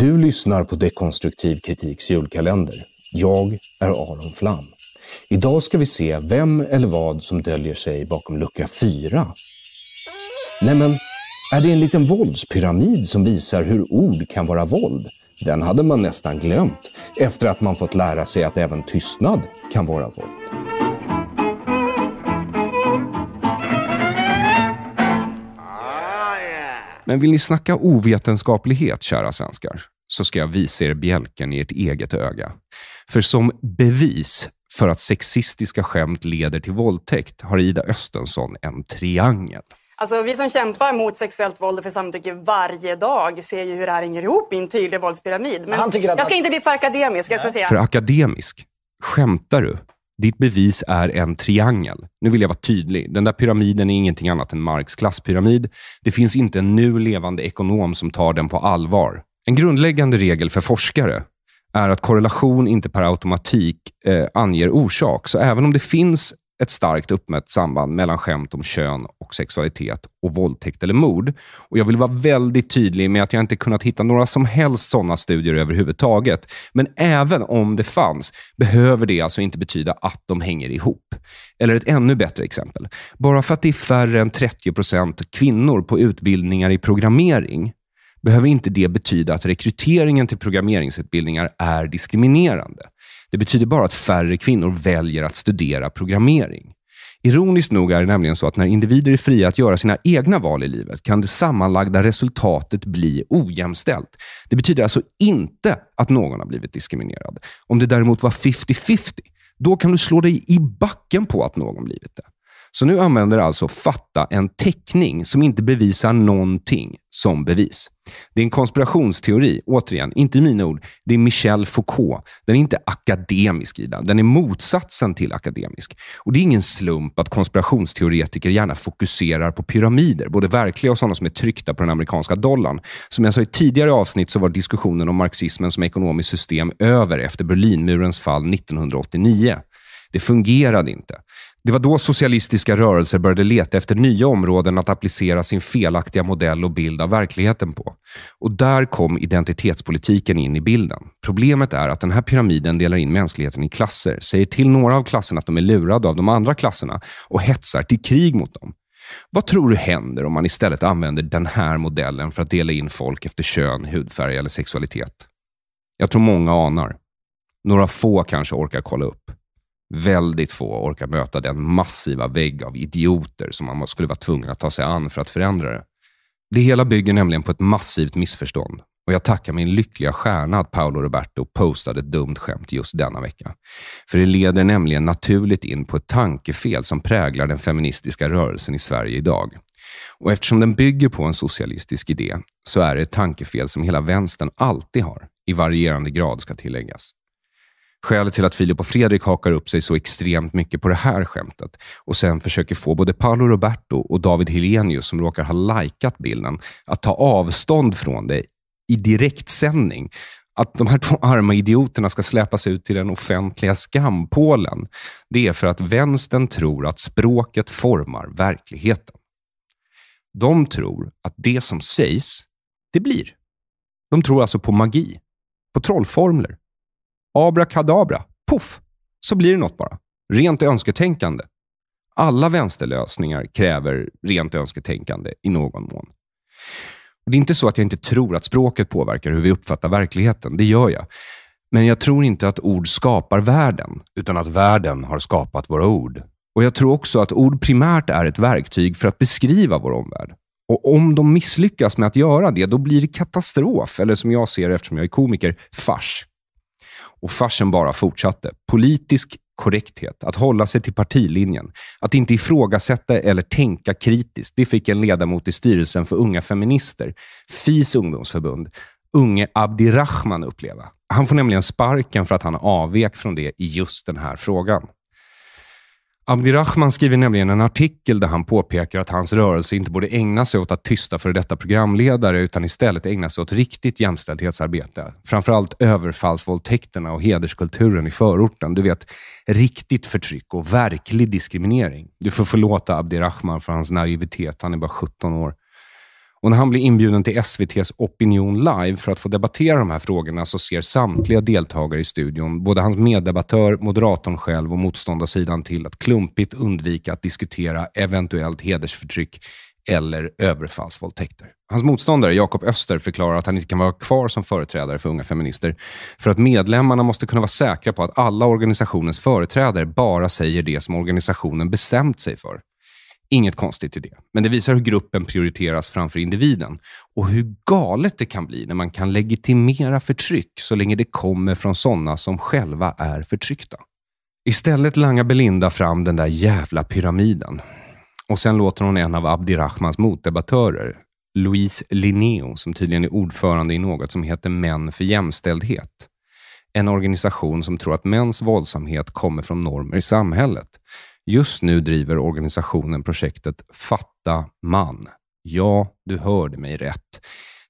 Du lyssnar på Dekonstruktiv kritiks julkalender. Jag är Aron Flam. Idag ska vi se vem eller vad som döljer sig bakom lucka 4. Nämen, är det en liten våldspyramid som visar hur ord kan vara våld? Den hade man nästan glömt efter att man fått lära sig att även tystnad kan vara våld. Men vill ni snacka ovetenskaplighet, kära svenskar, så ska jag visa er bjälken i ert eget öga. För som bevis för att sexistiska skämt leder till våldtäkt har Ida Östensson en triangel. Alltså, vi som kämpar mot sexuellt våld och för samtycke varje dag ser ju hur det här hänger ihop i en tydlig våldspyramid. Men jag ska inte bli för akademisk. Jag ska säga. För akademisk? Skämtar du? Ditt bevis är en triangel. Nu vill jag vara tydlig. Den där pyramiden är ingenting annat än Marx klasspyramid. Det finns inte en nu levande ekonom som tar den på allvar. En grundläggande regel för forskare är att korrelation inte per automatik eh, anger orsak. Så även om det finns ett starkt uppmätt samband mellan skämt om kön och sexualitet och våldtäkt eller mord. Och Jag vill vara väldigt tydlig med att jag inte kunnat hitta några som helst sådana studier överhuvudtaget. Men även om det fanns, behöver det alltså inte betyda att de hänger ihop. Eller ett ännu bättre exempel. Bara för att det är färre än 30 procent kvinnor på utbildningar i programmering behöver inte det betyda att rekryteringen till programmeringsutbildningar är diskriminerande. Det betyder bara att färre kvinnor väljer att studera programmering. Ironiskt nog är det nämligen så att när individer är fria att göra sina egna val i livet kan det sammanlagda resultatet bli ojämställt. Det betyder alltså inte att någon har blivit diskriminerad. Om det däremot var 50-50, då kan du slå dig i backen på att någon blivit det. Så nu använder alltså Fatta en teckning som inte bevisar någonting som bevis. Det är en konspirationsteori. Återigen, inte mina ord. Det är Michel Foucault. Den är inte akademisk, Ida. Den är motsatsen till akademisk. Och Det är ingen slump att konspirationsteoretiker gärna fokuserar på pyramider, både verkliga och sådana som är tryckta på den amerikanska dollarn. Som jag sa i tidigare avsnitt så var diskussionen om marxismen som ekonomiskt system över efter Berlinmurens fall 1989. Det fungerade inte. Det var då socialistiska rörelser började leta efter nya områden att applicera sin felaktiga modell och bild av verkligheten på. Och där kom identitetspolitiken in i bilden. Problemet är att den här pyramiden delar in mänskligheten i klasser, säger till några av klasserna att de är lurade av de andra klasserna och hetsar till krig mot dem. Vad tror du händer om man istället använder den här modellen för att dela in folk efter kön, hudfärg eller sexualitet? Jag tror många anar. Några få kanske orkar kolla upp. Väldigt få orkar möta den massiva vägg av idioter som man skulle vara tvungen att ta sig an för att förändra det. Det hela bygger nämligen på ett massivt missförstånd och jag tackar min lyckliga stjärna att Paolo Roberto postade ett dumt skämt just denna vecka. För det leder nämligen naturligt in på ett tankefel som präglar den feministiska rörelsen i Sverige idag. Och eftersom den bygger på en socialistisk idé så är det ett tankefel som hela vänstern alltid har, i varierande grad ska tilläggas. Skälet till att Filip och Fredrik hakar upp sig så extremt mycket på det här skämtet och sen försöker få både Paolo Roberto och David Helenius, som råkar ha likat bilden, att ta avstånd från det i direktsändning. Att de här två arma idioterna ska släpas ut till den offentliga skampålen, det är för att vänstern tror att språket formar verkligheten. De tror att det som sägs, det blir. De tror alltså på magi, på trollformler, Abrakadabra. poff, Så blir det något bara. Rent önsketänkande. Alla vänsterlösningar kräver rent önsketänkande i någon mån. Och det är inte så att jag inte tror att språket påverkar hur vi uppfattar verkligheten. Det gör jag. Men jag tror inte att ord skapar världen, utan att världen har skapat våra ord. Och Jag tror också att ord primärt är ett verktyg för att beskriva vår omvärld. Och Om de misslyckas med att göra det, då blir det katastrof, eller som jag ser eftersom jag är komiker, fars. Och farsen bara fortsatte. Politisk korrekthet, att hålla sig till partilinjen, att inte ifrågasätta eller tänka kritiskt, det fick en ledamot i styrelsen för Unga Feminister, FIS ungdomsförbund, unge Abdirahman uppleva. Han får nämligen sparken för att han avvek från det i just den här frågan. Abdirahman skriver nämligen en artikel där han påpekar att hans rörelse inte borde ägna sig åt att tysta före detta programledare, utan istället ägna sig åt riktigt jämställdhetsarbete. Framförallt överfallsvåldtäkterna och hederskulturen i förorten. Du vet, riktigt förtryck och verklig diskriminering. Du får förlåta Abdirahman för hans naivitet. Han är bara 17 år. Och när han blir inbjuden till SVTs Opinion Live för att få debattera de här frågorna så ser samtliga deltagare i studion, både hans meddebattör, moderatorn själv och motståndarsidan till att klumpigt undvika att diskutera eventuellt hedersförtryck eller överfallsvåldtäkter. Hans motståndare, Jakob Öster, förklarar att han inte kan vara kvar som företrädare för Unga Feminister för att medlemmarna måste kunna vara säkra på att alla organisationens företrädare bara säger det som organisationen bestämt sig för. Inget konstigt i det, men det visar hur gruppen prioriteras framför individen och hur galet det kan bli när man kan legitimera förtryck så länge det kommer från sådana som själva är förtryckta. Istället langar Belinda fram den där jävla pyramiden. Och sen låter hon en av Abdirahmans motdebattörer, Louise Linneo, som tydligen är ordförande i något som heter Män för jämställdhet. En organisation som tror att mäns våldsamhet kommer från normer i samhället. Just nu driver organisationen projektet Fatta man. Ja, du hörde mig rätt.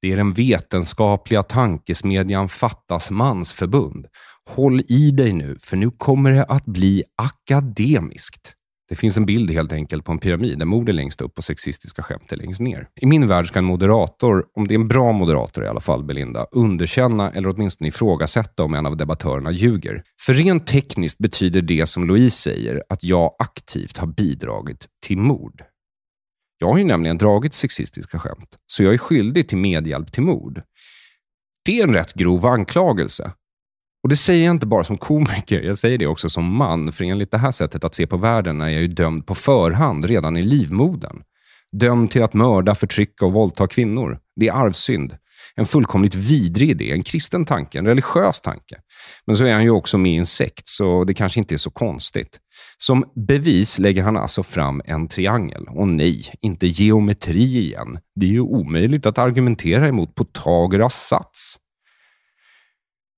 Det är den vetenskapliga tankesmedjan Fattas mansförbund. Håll i dig nu, för nu kommer det att bli akademiskt. Det finns en bild helt enkelt på en pyramid där mord är längst upp och sexistiska skämt är längst ner. I min värld ska en moderator, om det är en bra moderator i alla fall, Belinda, underkänna eller åtminstone ifrågasätta om en av debattörerna ljuger. För rent tekniskt betyder det som Louise säger att jag aktivt har bidragit till mord. Jag har ju nämligen dragit sexistiska skämt, så jag är skyldig till medhjälp till mord. Det är en rätt grov anklagelse. Och Det säger jag inte bara som komiker, jag säger det också som man. För enligt det här sättet att se på världen är jag ju dömd på förhand redan i livmodern. Dömd till att mörda, förtrycka och våldta kvinnor. Det är arvsynd. En fullkomligt vidrig idé, en kristen tanke, en religiös tanke. Men så är han ju också med i en sekt, så det kanske inte är så konstigt. Som bevis lägger han alltså fram en triangel. Och nej, inte geometri igen. Det är ju omöjligt att argumentera emot Pythagoras sats.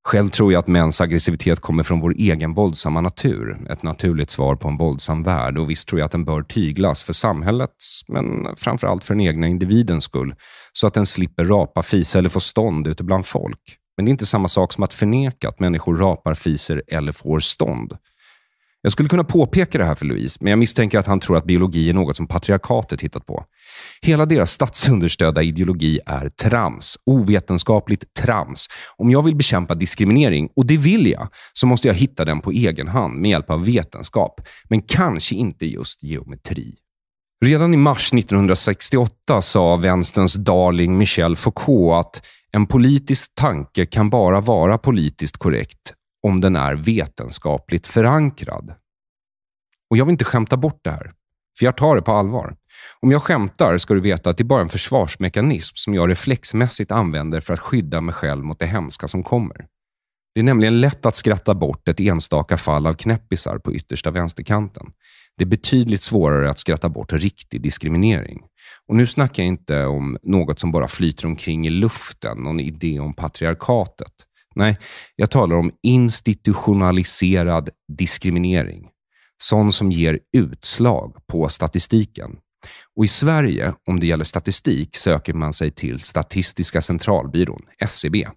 Själv tror jag att mäns aggressivitet kommer från vår egen våldsamma natur. Ett naturligt svar på en våldsam värld. Och visst tror jag att den bör tyglas för samhällets, men framför allt för den egna individens skull. Så att den slipper rapa, fisa eller få stånd ute bland folk. Men det är inte samma sak som att förneka att människor rapar, fiser eller får stånd. Jag skulle kunna påpeka det här för Louise, men jag misstänker att han tror att biologi är något som patriarkatet hittat på. Hela deras statsunderstödda ideologi är trams. Ovetenskapligt trams. Om jag vill bekämpa diskriminering, och det vill jag, så måste jag hitta den på egen hand med hjälp av vetenskap, men kanske inte just geometri. Redan i mars 1968 sa vänsterns darling Michel Foucault att en politisk tanke kan bara vara politiskt korrekt om den är vetenskapligt förankrad. Och jag vill inte skämta bort det här, för jag tar det på allvar. Om jag skämtar ska du veta att det är bara en försvarsmekanism som jag reflexmässigt använder för att skydda mig själv mot det hemska som kommer. Det är nämligen lätt att skratta bort ett enstaka fall av knäppisar på yttersta vänsterkanten. Det är betydligt svårare att skratta bort riktig diskriminering. Och nu snackar jag inte om något som bara flyter omkring i luften, någon idé om patriarkatet. Nej, jag talar om institutionaliserad diskriminering. Sån som ger utslag på statistiken. Och I Sverige, om det gäller statistik, söker man sig till Statistiska centralbyrån, SCB. E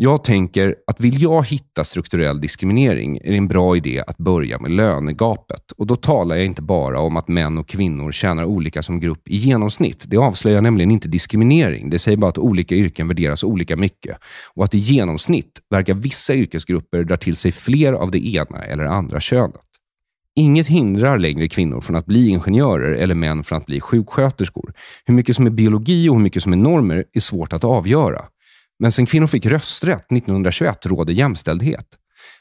jag tänker att vill jag hitta strukturell diskriminering är det en bra idé att börja med lönegapet. Och Då talar jag inte bara om att män och kvinnor tjänar olika som grupp i genomsnitt. Det avslöjar nämligen inte diskriminering. Det säger bara att olika yrken värderas olika mycket och att i genomsnitt verkar vissa yrkesgrupper dra till sig fler av det ena eller andra könet. Inget hindrar längre kvinnor från att bli ingenjörer eller män från att bli sjuksköterskor. Hur mycket som är biologi och hur mycket som är normer är svårt att avgöra. Men sen kvinnor fick rösträtt 1921 råder jämställdhet.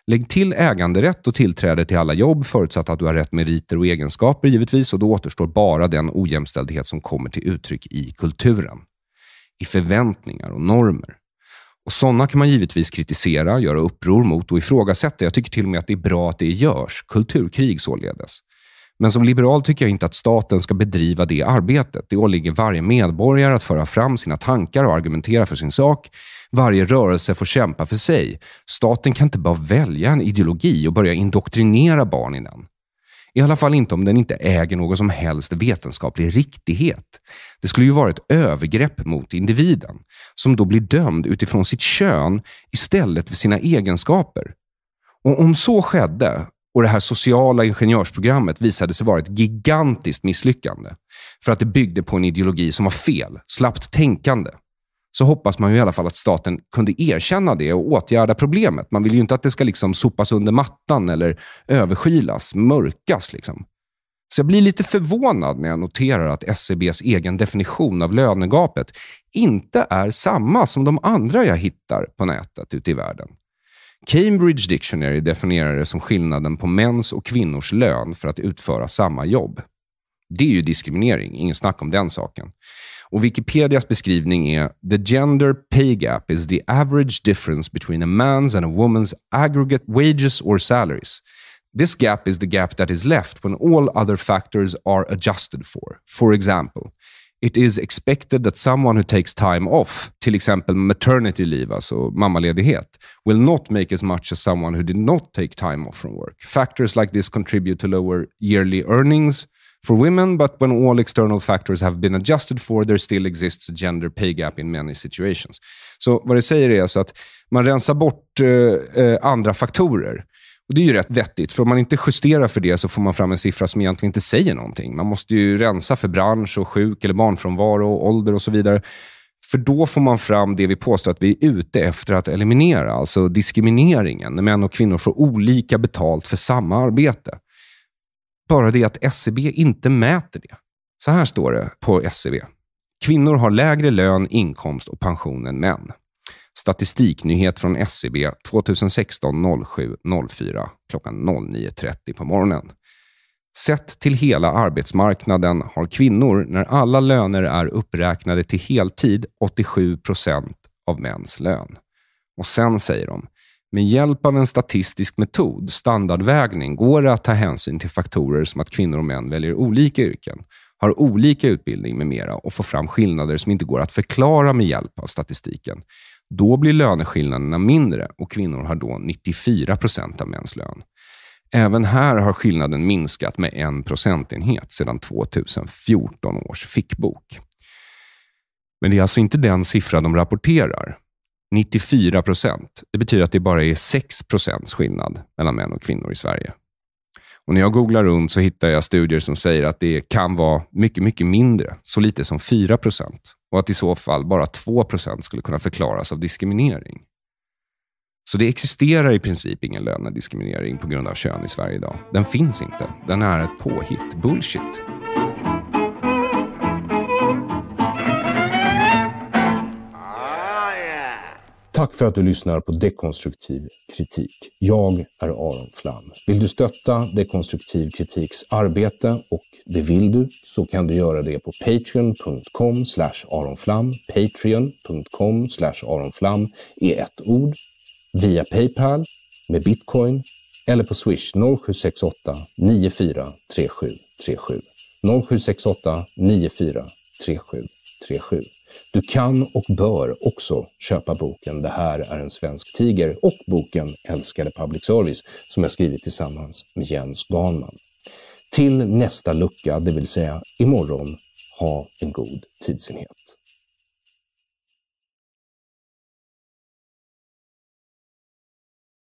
Lägg till äganderätt och tillträde till alla jobb, förutsatt att du har rätt meriter och egenskaper givetvis, och då återstår bara den ojämställdhet som kommer till uttryck i kulturen, i förväntningar och normer. Och Sådana kan man givetvis kritisera, göra uppror mot och ifrågasätta. Jag tycker till och med att det är bra att det görs. Kulturkrig således. Men som liberal tycker jag inte att staten ska bedriva det arbetet. Det åligger varje medborgare att föra fram sina tankar och argumentera för sin sak. Varje rörelse får kämpa för sig. Staten kan inte bara välja en ideologi och börja indoktrinera barn i den. I alla fall inte om den inte äger någon som helst vetenskaplig riktighet. Det skulle ju vara ett övergrepp mot individen, som då blir dömd utifrån sitt kön istället för sina egenskaper. Och om så skedde och det här sociala ingenjörsprogrammet visade sig vara ett gigantiskt misslyckande. För att det byggde på en ideologi som var fel, slappt tänkande. Så hoppas man ju i alla fall att staten kunde erkänna det och åtgärda problemet. Man vill ju inte att det ska liksom sopas under mattan eller överskylas, mörkas. Liksom. Så jag blir lite förvånad när jag noterar att SCBs e egen definition av lönegapet inte är samma som de andra jag hittar på nätet ute i världen. Cambridge Dictionary definierar det som skillnaden på mäns och kvinnors lön för att utföra samma jobb. Det är ju diskriminering, ingen snack om den saken. Och Wikipedias beskrivning är “The gender pay gap is the average difference between a man's and a woman's aggregate wages or salaries. This gap is the gap that is left when all other factors are adjusted for. For example, it is expected that someone who takes time off, till example maternity leave, alltså mammaledighet, will not make as much as someone who did not take time off from work. Factors like this contribute to lower yearly earnings for women, but when all external factors have been adjusted for, there still exists a gender pay gap in many situations. Så vad det säger är alltså att man rensar bort eh, eh andra faktorer Och Det är ju rätt vettigt, för om man inte justerar för det så får man fram en siffra som egentligen inte säger någonting. Man måste ju rensa för bransch, och sjuk eller barnfrånvaro, och ålder och så vidare. För då får man fram det vi påstår att vi är ute efter att eliminera, alltså diskrimineringen, när män och kvinnor får olika betalt för samma arbete. Bara det att SCB e inte mäter det. Så här står det på SCB. E kvinnor har lägre lön, inkomst och pension än män. Statistiknyhet från SCB 2016 07 04 klockan 09.30 på morgonen. Sett till hela arbetsmarknaden har kvinnor, när alla löner är uppräknade till heltid, 87 procent av mäns lön. Och sen säger de, med hjälp av en statistisk metod, standardvägning, går det att ta hänsyn till faktorer som att kvinnor och män väljer olika yrken, har olika utbildning med mera och får fram skillnader som inte går att förklara med hjälp av statistiken. Då blir löneskillnaderna mindre och kvinnor har då 94 procent av mäns lön. Även här har skillnaden minskat med en procentenhet sedan 2014 års fickbok. Men det är alltså inte den siffra de rapporterar. 94 procent. Det betyder att det bara är 6 procents skillnad mellan män och kvinnor i Sverige. Och När jag googlar runt så hittar jag studier som säger att det kan vara mycket, mycket mindre, så lite som 4 procent och att i så fall bara 2 skulle kunna förklaras av diskriminering. Så det existerar i princip ingen lönediskriminering på grund av kön i Sverige idag. Den finns inte. Den är ett påhitt, bullshit. Tack för att du lyssnar på Dekonstruktiv kritik. Jag är Aron Flam. Vill du stötta Dekonstruktiv kritiks arbete, och det vill du, så kan du göra det på patreon.com aronflam. Patreon.com aronflam är ett ord. Via Paypal, med bitcoin eller på swish 0768 943737. 0768 943737. Du kan och bör också köpa boken Det här är en svensk tiger och boken Älskade public service som jag skrivit tillsammans med Jens Ganman. Till nästa lucka, det vill säga imorgon, ha en god tidsenhet.